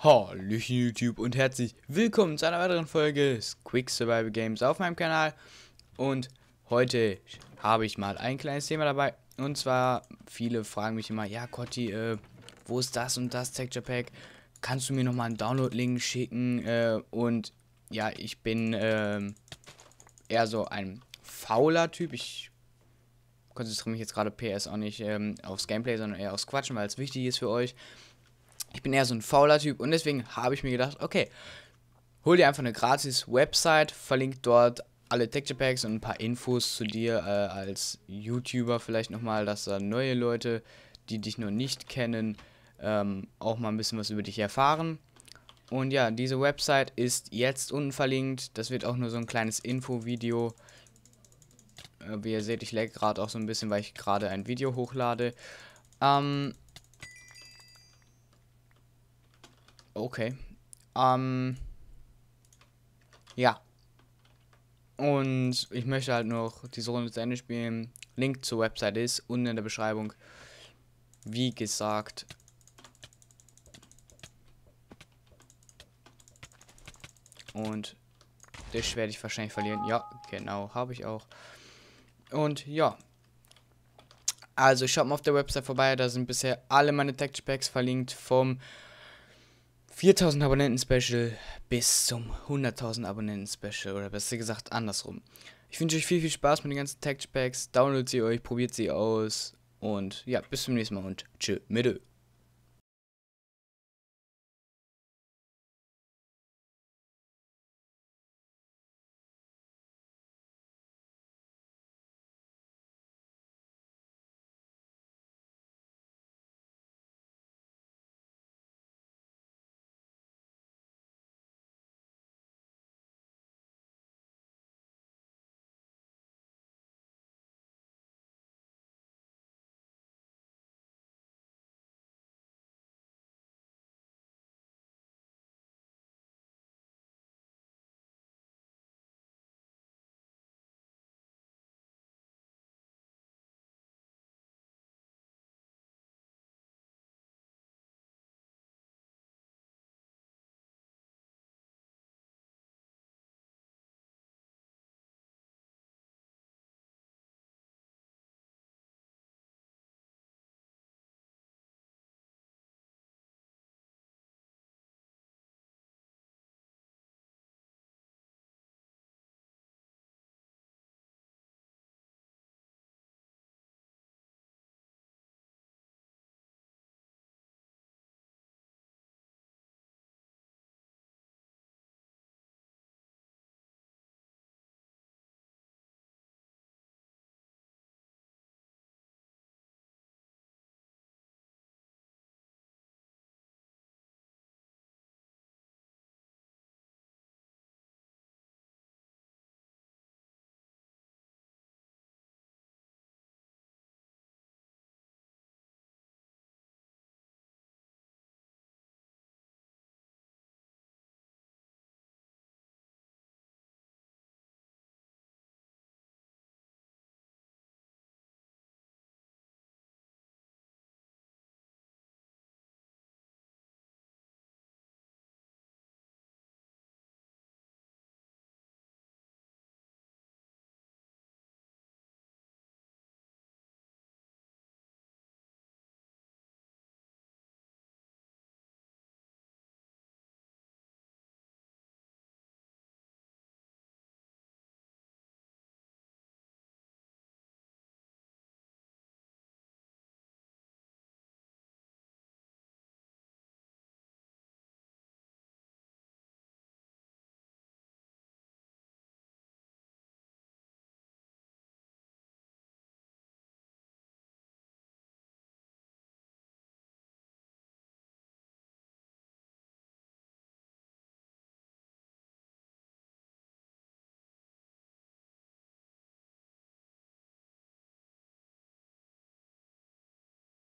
Hallöchen YouTube und herzlich willkommen zu einer weiteren Folge des Quick Survival Games auf meinem Kanal. Und heute habe ich mal ein kleines Thema dabei. Und zwar, viele fragen mich immer, ja Kotti, äh, wo ist das und das Texture Pack? Kannst du mir nochmal einen Download-Link schicken? Äh, und ja, ich bin äh, eher so ein fauler Typ. Ich konzentriere mich jetzt gerade PS auch nicht ähm, aufs Gameplay, sondern eher aufs Quatschen, weil es wichtig ist für euch ich bin eher so ein fauler Typ und deswegen habe ich mir gedacht, okay, hol dir einfach eine gratis Website, verlink dort alle Texture Packs und ein paar Infos zu dir äh, als YouTuber vielleicht nochmal, dass da neue Leute, die dich noch nicht kennen, ähm, auch mal ein bisschen was über dich erfahren. Und ja, diese Website ist jetzt unten verlinkt. Das wird auch nur so ein kleines Info-Video. Äh, wie ihr seht, ich lag gerade auch so ein bisschen, weil ich gerade ein Video hochlade. Ähm, Okay. Ähm. Ja. Und ich möchte halt noch diese Runde zu Ende spielen. Link zur Website ist unten in der Beschreibung. Wie gesagt. Und das werde ich wahrscheinlich verlieren. Ja, genau, habe ich auch. Und ja. Also schaut mal auf der Website vorbei, da sind bisher alle meine Packs verlinkt vom 4000 Abonnenten Special bis zum 100.000 Abonnenten Special oder besser gesagt andersrum. Ich wünsche euch viel, viel Spaß mit den ganzen Text Packs. Downloadet sie euch, probiert sie aus und ja, bis zum nächsten Mal und tschö, mit